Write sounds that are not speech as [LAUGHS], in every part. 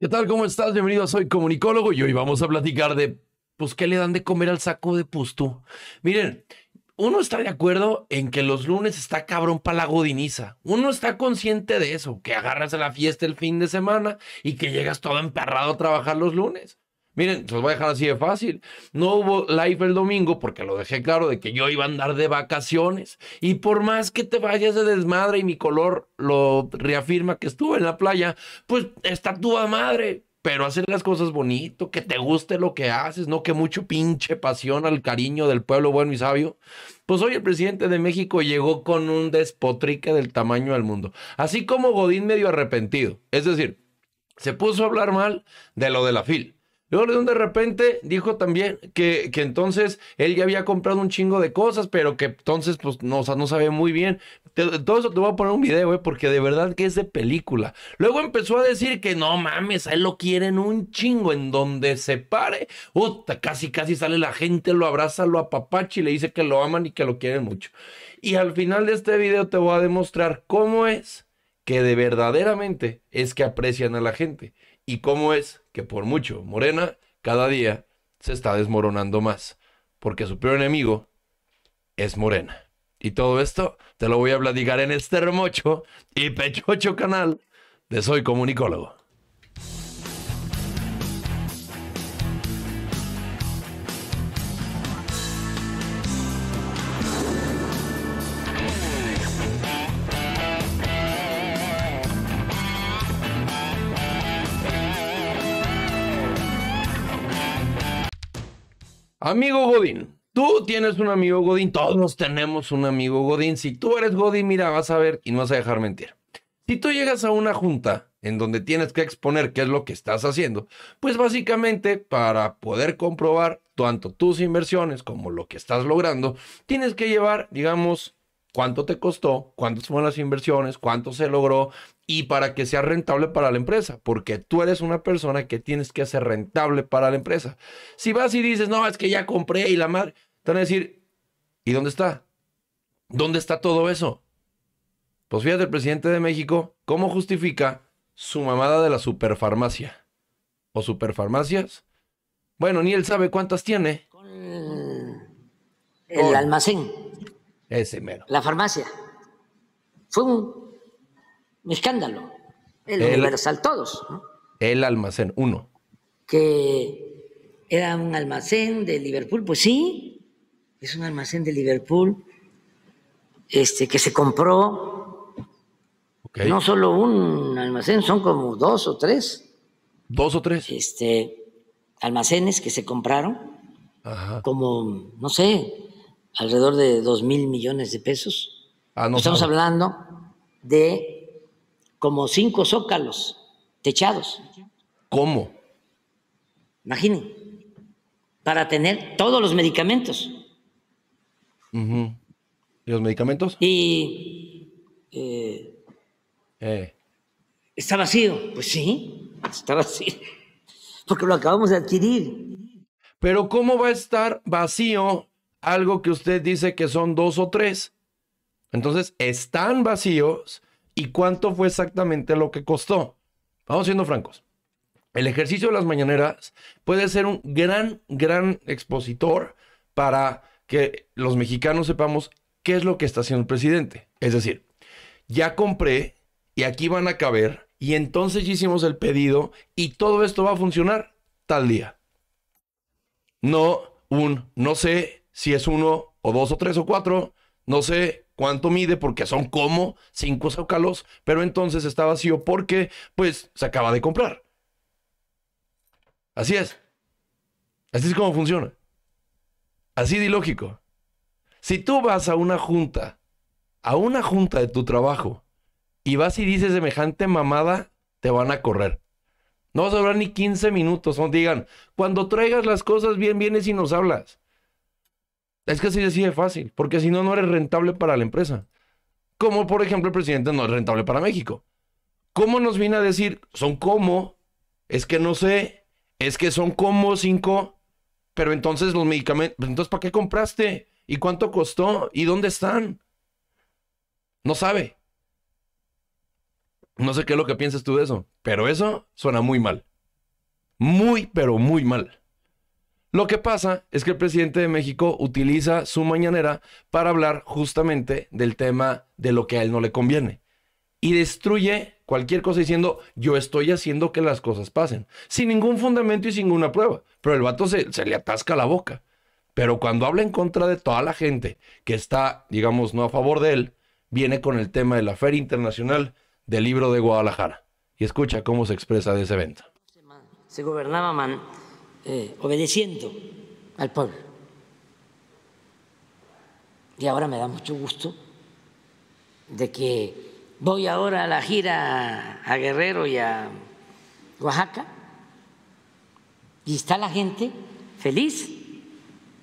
¿Qué tal? ¿Cómo estás? Bienvenido a Soy Comunicólogo y hoy vamos a platicar de, pues, ¿qué le dan de comer al saco de pustú? Miren, uno está de acuerdo en que los lunes está cabrón para la godiniza. Uno está consciente de eso, que agarras a la fiesta el fin de semana y que llegas todo emperrado a trabajar los lunes. Miren, se los voy a dejar así de fácil. No hubo live el domingo porque lo dejé claro de que yo iba a andar de vacaciones. Y por más que te vayas de desmadre y mi color lo reafirma que estuve en la playa, pues está tu madre. Pero hacer las cosas bonito, que te guste lo que haces, no que mucho pinche pasión al cariño del pueblo bueno y sabio. Pues hoy el presidente de México llegó con un despotrique del tamaño del mundo. Así como Godín medio arrepentido. Es decir, se puso a hablar mal de lo de la FIL Luego de repente dijo también que, entonces él ya había comprado un chingo de cosas, pero que entonces, pues, no, sabía no sabe muy bien. todo eso te voy a poner un video, eh, porque de verdad que es de película. Luego empezó a decir que no mames, a él lo quieren un chingo en donde se pare. casi, casi sale la gente, lo abraza, lo apapacha y le dice que lo aman y que lo quieren mucho. Y al final de este video te voy a demostrar cómo es que de verdaderamente es que aprecian a la gente y cómo es que por mucho Morena cada día se está desmoronando más, porque su peor enemigo es Morena. Y todo esto te lo voy a platicar en este remocho y pechocho canal de Soy Comunicólogo. Amigo Godín, tú tienes un amigo Godín, todos tenemos un amigo Godín. Si tú eres Godín, mira, vas a ver y no vas a dejar mentir. Si tú llegas a una junta en donde tienes que exponer qué es lo que estás haciendo, pues básicamente para poder comprobar tanto tus inversiones como lo que estás logrando, tienes que llevar, digamos, cuánto te costó, cuántas fueron las inversiones, cuánto se logró y para que sea rentable para la empresa, porque tú eres una persona que tienes que hacer rentable para la empresa. Si vas y dices, no, es que ya compré y la madre, te van a decir, ¿y dónde está? ¿Dónde está todo eso? Pues fíjate, el presidente de México, ¿cómo justifica su mamada de la superfarmacia? ¿O superfarmacias? Bueno, ni él sabe cuántas tiene. el almacén. Ese mero. La farmacia. Fue un escándalo. El, Universal, todos. El almacén, uno. Que era un almacén de Liverpool, pues sí, es un almacén de Liverpool este, que se compró. No solo un almacén, son como dos o tres. ¿Dos o tres? Este, almacenes que se compraron. Como, no sé, alrededor de 2 mil millones de pesos. Ah, Estamos hablando de como cinco zócalos techados. ¿Cómo? Imaginen, para tener todos los medicamentos. ¿Y los medicamentos? Y eh, eh. está vacío. Pues sí, está vacío. Porque lo acabamos de adquirir. Pero ¿cómo va a estar vacío algo que usted dice que son dos o tres. Entonces, están vacíos y cuánto fue exactamente lo que costó. Vamos siendo francos. El ejercicio de las mañaneras puede ser un gran, gran expositor para que los mexicanos sepamos qué es lo que está haciendo el presidente. Es decir, ya compré y aquí van a caber y entonces hicimos el pedido y todo esto va a funcionar tal día. No un no sé, si es uno o dos o tres o cuatro, no sé cuánto mide porque son como cinco zócalos, pero entonces está vacío porque pues se acaba de comprar. Así es. Así es como funciona. Así de lógico. Si tú vas a una junta, a una junta de tu trabajo, y vas y dices semejante mamada, te van a correr. No vas a hablar ni 15 minutos, no digan, cuando traigas las cosas bien, vienes y nos hablas. Es que así decide fácil, porque si no, no eres rentable para la empresa. Como por ejemplo el presidente no es rentable para México. ¿Cómo nos viene a decir? Son como, es que no sé, es que son como cinco, pero entonces los medicamentos, pues, entonces ¿para qué compraste? ¿Y cuánto costó? ¿Y dónde están? No sabe. No sé qué es lo que piensas tú de eso, pero eso suena muy mal. Muy, pero muy mal. Lo que pasa es que el presidente de México utiliza su mañanera para hablar justamente del tema de lo que a él no le conviene. Y destruye cualquier cosa diciendo, yo estoy haciendo que las cosas pasen. Sin ningún fundamento y sin ninguna prueba. Pero el vato se, le atasca la boca. Pero cuando habla en contra de toda la gente que está, digamos, no a favor de él, viene con el tema de la Feria Internacional del Libro de Guadalajara. Y escucha cómo se expresa de ese evento. Se gobernaba man eh, obedeciendo al pueblo. Y ahora me da mucho gusto de que voy ahora a la gira a Guerrero y a Oaxaca y está la gente feliz.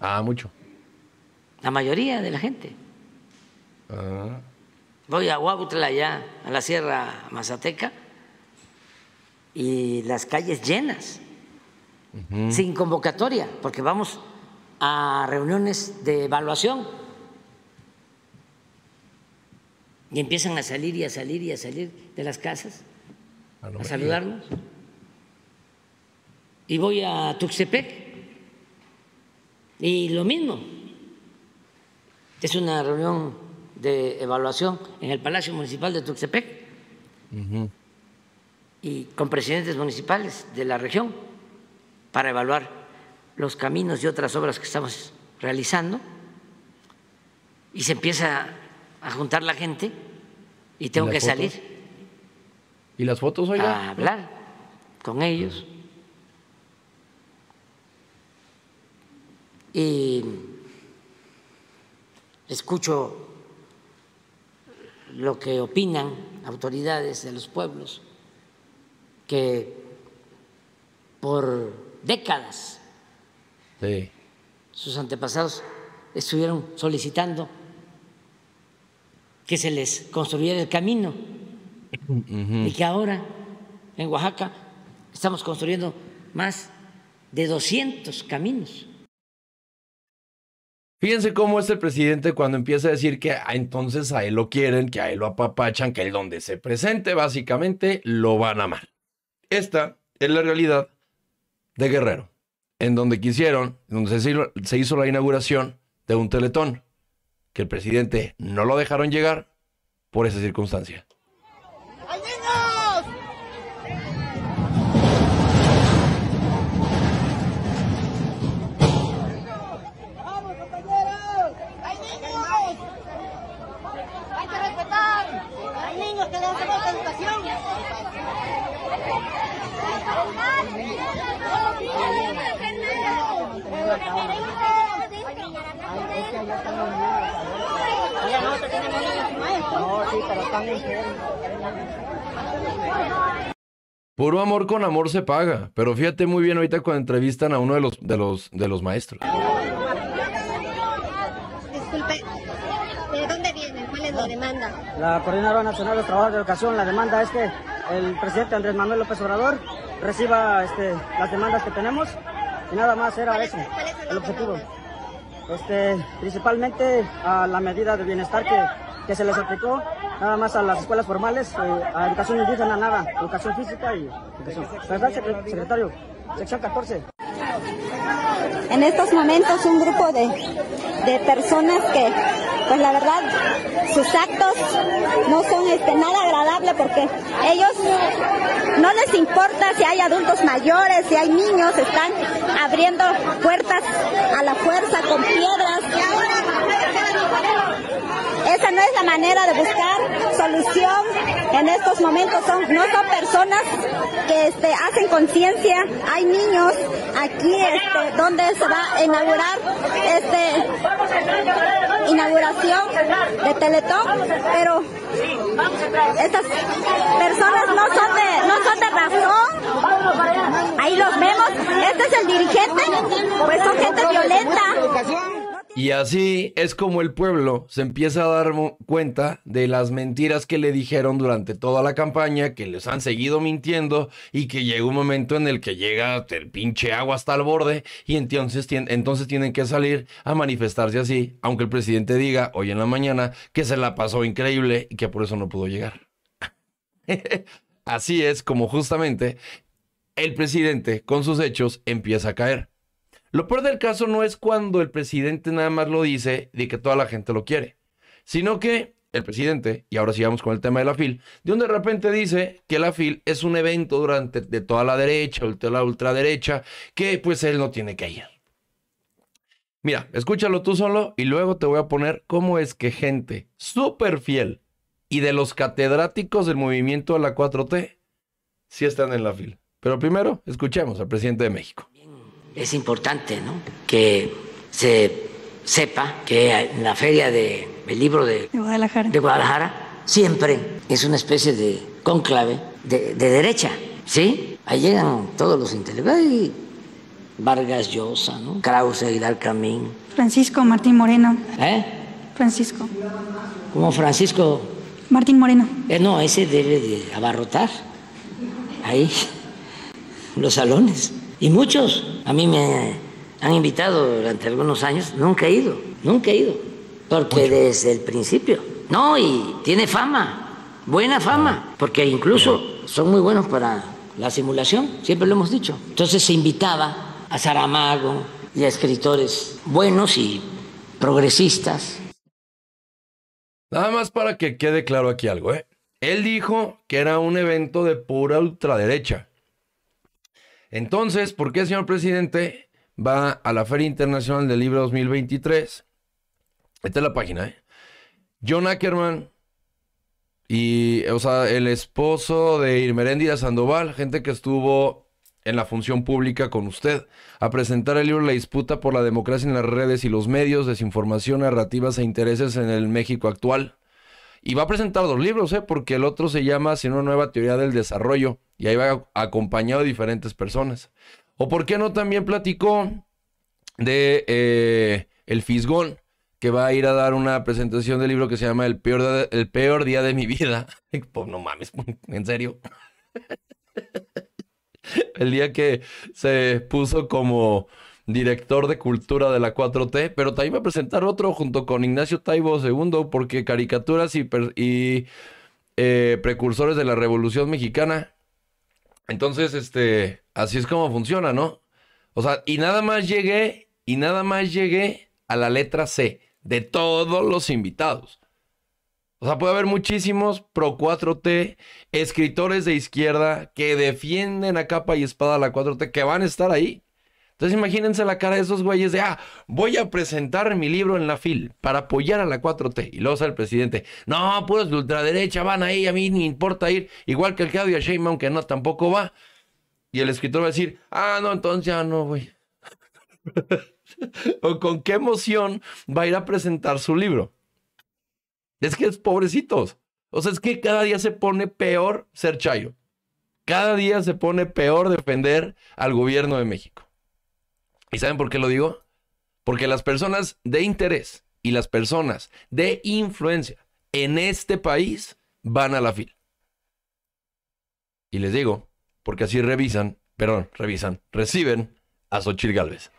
Ah, mucho. La mayoría de la gente. Ah. Voy a Huautla ya a la Sierra Mazateca, y las calles llenas sin convocatoria, porque vamos a reuniones de evaluación y empiezan a salir y a salir y a salir de las casas a, saludarnos. Y voy a Tuxtepec y lo mismo. Es una reunión de evaluación en el Palacio Municipal de Tuxtepec y con presidentes municipales de la región para evaluar los caminos y otras obras que estamos realizando y se empieza a juntar la gente y tengo que salir. ¿Y las fotos, oiga? A hablar con ellos. Y escucho lo que opinan autoridades de los pueblos que por décadas. Sí. Sus antepasados estuvieron solicitando que se les construyera el camino y que ahora en Oaxaca estamos construyendo más de 200 caminos. Fíjense cómo es el presidente cuando empieza a decir que ah, entonces a él lo quieren, que a él lo apapachan, que él donde se presente básicamente lo van a mal. Esta es la realidad de Guerrero, en donde quisieron, donde se hizo, se hizo la inauguración de un teletón, que el presidente no lo dejaron llegar por esa circunstancia. Puro amor con amor se paga. Pero fíjate muy bien ahorita cuando entrevistan a uno de los, de los, de los maestros. Disculpe, ¿de dónde viene? ¿Cuál es la demanda? La Coordinadora Nacional de Trabajadores de Educación, la demanda es que el presidente Andrés Manuel López Obrador reciba este, las demandas que tenemos y nada más era eso, el objetivo. Este, principalmente a la medida de bienestar que, que se les aplicó nada más a las escuelas formales, eh, a educación indígena, nada, educación física y educación. ¿Verdad, secretario? Sección 14. En estos momentos un grupo de, personas que, pues la verdad, sus actos no son este, nada agradable porque ellos no les importa si hay adultos mayores, si hay niños, están abriendo puertas a la fuerza con piedras no es la manera de buscar solución en estos momentos. Son, no son personas que este, hacen conciencia. Hay niños aquí este, donde se va a inaugurar este inauguración de Teletón, pero estas personas no son de, no son de razón. Ahí los vemos. Este es el dirigente, pues son gente violenta. Y así es como el pueblo se empieza a dar cuenta de las mentiras que le dijeron durante toda la campaña, que les han seguido mintiendo y que llega un momento en el que llega el pinche agua hasta el borde y entonces, entonces tienen que salir a manifestarse así, aunque el presidente diga hoy en la mañana que se la pasó increíble y que por eso no pudo llegar. [LAUGHS] así es como justamente el presidente con sus hechos empieza a caer. Lo peor del caso no es cuando el presidente nada más lo dice de que toda la gente lo quiere, sino que el presidente, y ahora sigamos con el tema de la FIL, de donde de repente dice que la FIL es un evento durante de toda la derecha, o de la ultraderecha, que pues él no tiene que ir. Mira, escúchalo tú solo y luego te voy a poner cómo es que gente súper fiel y de los catedráticos del movimiento de la 4T sí están en la FIL. Pero primero, escuchemos al presidente de México es importante ¿no? que se sepa que en la feria del libro de, de, Guadalajara. siempre es una especie de conclave de, derecha, ¿sí? Ahí llegan todos los intelectuales, Vargas Llosa, ¿no? Krause, Aguilar Camín. Francisco Martín Moreno. ¿Eh? Francisco. Como Francisco. Martín Moreno. Eh, no, ese debe de abarrotar ahí los salones. Y muchos a mí me han invitado durante algunos años, nunca he ido, nunca he ido, porque desde el principio. No, y tiene fama, buena fama, ah. porque incluso son muy buenos para la simulación, siempre lo hemos dicho. Entonces se invitaba a Saramago y a escritores buenos y progresistas. Nada más para que quede claro aquí algo, ¿eh? Él dijo que era un evento de pura ultraderecha entonces, ¿por qué, señor presidente, va a la Feria Internacional del Libro 2023? Esta es la página, ¿eh? John Ackerman y, o sea, el esposo de Irmeréndira Sandoval, gente que estuvo en la función pública con usted, a presentar el libro La disputa por la democracia en las redes y los medios, desinformación, narrativas e intereses en el México actual. Y va a presentar dos libros, ¿eh? porque el otro se llama Sin una nueva teoría del desarrollo. Y ahí va acompañado de diferentes personas. O por qué no también platicó de eh, El Fisgón, que va a ir a dar una presentación del libro que se llama El peor, el peor día de mi vida. [LAUGHS] Pues, no mames, [LAUGHS] en serio. [LAUGHS] El día que se puso como director de cultura de la 4T, pero también va a presentar otro junto con Ignacio Taibo II, porque caricaturas y, eh, precursores de la Revolución Mexicana. Entonces, este, así es como funciona, ¿no? O sea, y nada más llegué, y nada más llegué a la letra C de todos los invitados. O sea, puede haber muchísimos pro 4T, escritores de izquierda que defienden a capa y espada a la 4T, que van a estar ahí. Entonces imagínense la cara de esos güeyes de, ah, voy a presentar mi libro en la FIL para apoyar a la 4T. Y luego sale el presidente, no, puros de ultraderecha van ahí, a mí ni importa ir, igual que el a Sheinbaum, que no, tampoco va. Y el escritor va a decir, ah, no, entonces ya no, voy. [LAUGHS] o con qué emoción va a ir a presentar su libro. Es que es pobrecitos. O sea, es que cada día se pone peor ser chayo. Cada día se pone peor defender al gobierno de México. ¿Y saben por qué lo digo? Porque las personas de interés y las personas de influencia en este país van a la fila. Y les digo, porque así revisan, perdón, revisan, reciben a Xochitl Galvez.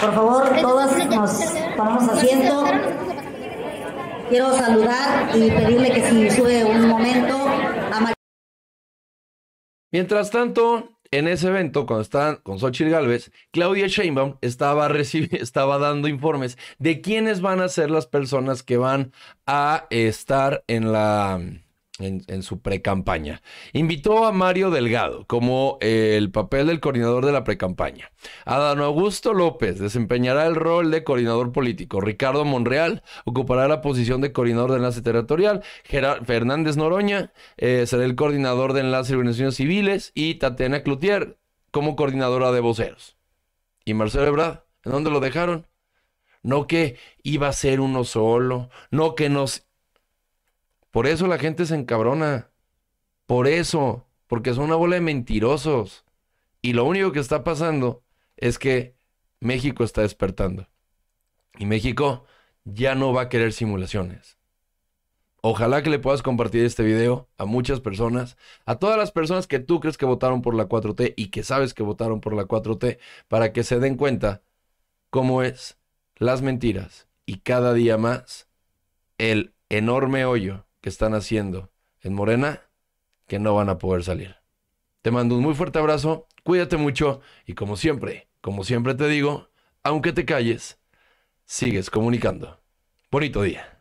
Por favor, todas nos tomamos asiento. Quiero saludar y pedirle que se sube un momento a Mientras tanto, en ese evento, cuando están con Xochitl Galvez, Claudia Sheinbaum estaba, [LAUGHS] estaba dando informes de quiénes van a ser las personas que van a estar en la en, su su precampaña. Invitó a Mario Delgado como eh, el papel del coordinador de la precampaña. Adán Augusto López desempeñará el rol de coordinador político. Ricardo Monreal ocupará la posición de coordinador de enlace territorial. Gerard Fernández Noroña eh, será el coordinador de enlace de organizaciones civiles y Tatiana Cloutier como coordinadora de voceros. ¿Y Marcelo Ebrard? ¿En dónde lo dejaron? No que iba a ser uno solo, no que nos por eso la gente se encabrona. Por eso, porque son una bola de mentirosos. Y lo único que está pasando es que México está despertando. Y México ya no va a querer simulaciones. Ojalá que le puedas compartir este video a muchas personas, a todas las personas que tú crees que votaron por la 4T y que sabes que votaron por la 4T, para que se den cuenta cómo es las mentiras y cada día más el enorme hoyo que están haciendo en Morena que no van a poder salir. Te mando un muy fuerte abrazo, cuídate mucho y como siempre, como siempre te digo, aunque te calles, sigues comunicando. Bonito día.